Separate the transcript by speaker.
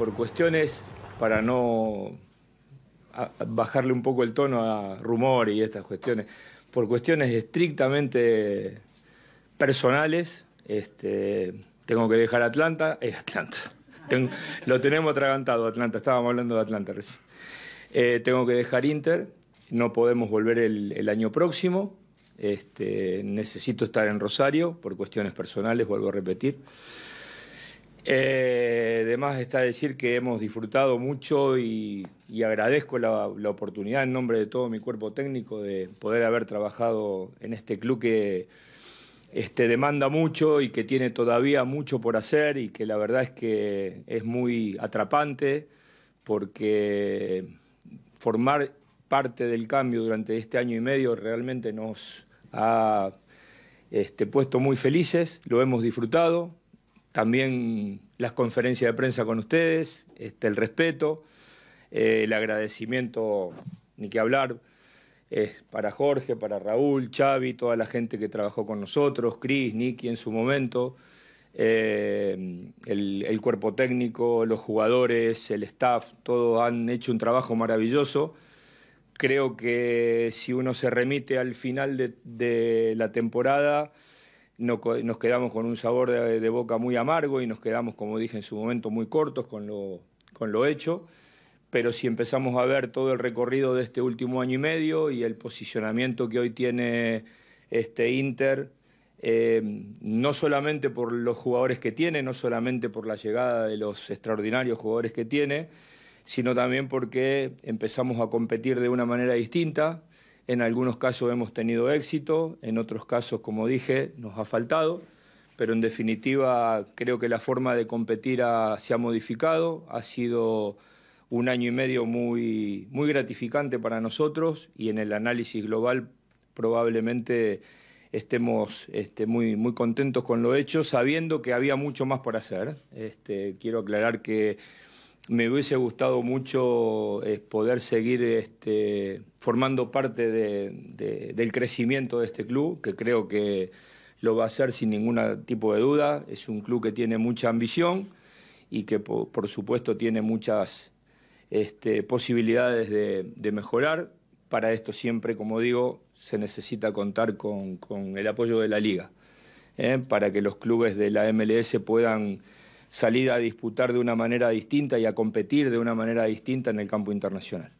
Speaker 1: por cuestiones para no bajarle un poco el tono a rumor y estas cuestiones, por cuestiones estrictamente personales, este, tengo que dejar Atlanta, es eh, Atlanta. lo tenemos atragantado, Atlanta, estábamos hablando de Atlanta recién. Eh, tengo que dejar Inter, no podemos volver el, año próximo, este, necesito estar en Rosario por cuestiones personales, vuelvo a repetir además eh, está decir que hemos disfrutado mucho y, agradezco la, oportunidad en nombre de todo mi cuerpo técnico de poder haber trabajado en este club que este, demanda mucho y que tiene todavía mucho por hacer y que la verdad es que es muy atrapante porque formar parte del cambio durante este año y medio realmente nos ha este, puesto muy felices, lo hemos disfrutado, también las conferencias de prensa con ustedes, este, el respeto, eh, el agradecimiento, ni que hablar, es para Jorge, para Raúl, Xavi, toda la gente que trabajó con nosotros, Cris, Nicky en su momento, eh, el, el cuerpo técnico, los jugadores, el staff, todos han hecho un trabajo maravilloso creo que si uno se remite al final de, de la temporada, nos quedamos con un sabor de, boca muy amargo y nos quedamos, como dije en su momento, muy cortos con lo, con lo hecho. Pero si empezamos a ver todo el recorrido de este último año y medio y el posicionamiento que hoy tiene este Inter, eh, no solamente por los jugadores que tiene, no solamente por la llegada de los extraordinarios jugadores que tiene, sino también porque empezamos a competir de una manera distinta, en algunos casos hemos tenido éxito, en otros casos, como dije, nos ha faltado, pero en definitiva creo que la forma de competir se ha modificado, ha sido un año y medio muy, muy gratificante para nosotros y en el análisis global probablemente estemos este, muy, muy contentos con lo hecho, sabiendo que había mucho más por hacer. Este, quiero aclarar que me hubiese gustado mucho eh, poder seguir este, formando parte del crecimiento de este club, que creo que lo va a hacer sin ningún tipo de duda. Es un club que tiene mucha ambición y que por, supuesto tiene muchas este, posibilidades de, mejorar. Para esto siempre, como digo, se necesita contar con, el apoyo de la liga, ¿eh? para que los clubes de la MLS puedan salir a disputar de una manera distinta y a competir de una manera distinta en el campo internacional.